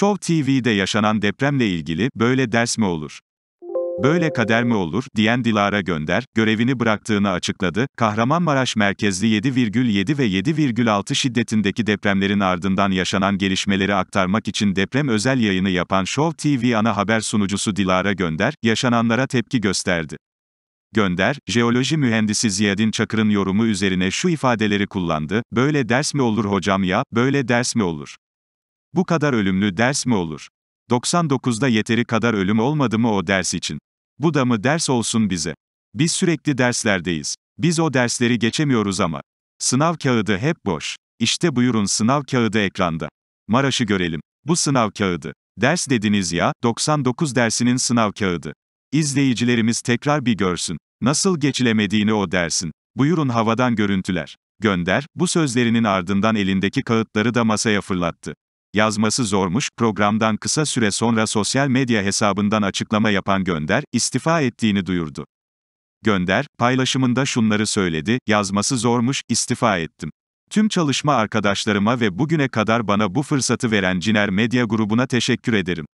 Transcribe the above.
Show TV'de yaşanan depremle ilgili böyle ders mi olur? Böyle kader mi olur, diyen Dilara Gönder, görevini bıraktığını açıkladı. Kahramanmaraş merkezli 7,7 ve 7,6 şiddetindeki depremlerin ardından yaşanan gelişmeleri aktarmak için deprem özel yayını yapan Show TV ana haber sunucusu Dilara Gönder, yaşananlara tepki gösterdi. Gönder, jeoloji mühendisi Ziyadin Çakır'ın yorumu üzerine şu ifadeleri kullandı, böyle ders mi olur hocam ya, böyle ders mi olur? Bu kadar ölümlü ders mi olur? 99'da yeteri kadar ölüm olmadı mı o ders için? Bu da mı ders olsun bize? Biz sürekli derslerdeyiz. Biz o dersleri geçemiyoruz ama. Sınav kağıdı hep boş. İşte buyurun sınav kağıdı ekranda. Maraş'ı görelim. Bu sınav kağıdı. Ders dediniz ya, 99 dersinin sınav kağıdı. İzleyicilerimiz tekrar bir görsün. Nasıl geçilemediğini o dersin. Buyurun havadan görüntüler. Gönder, bu sözlerinin ardından elindeki kağıtları da masaya fırlattı. Yazması zormuş, programdan kısa süre sonra sosyal medya hesabından açıklama yapan Gönder, istifa ettiğini duyurdu. Gönder, paylaşımında şunları söyledi, yazması zormuş, istifa ettim. Tüm çalışma arkadaşlarıma ve bugüne kadar bana bu fırsatı veren Ciner Medya grubuna teşekkür ederim.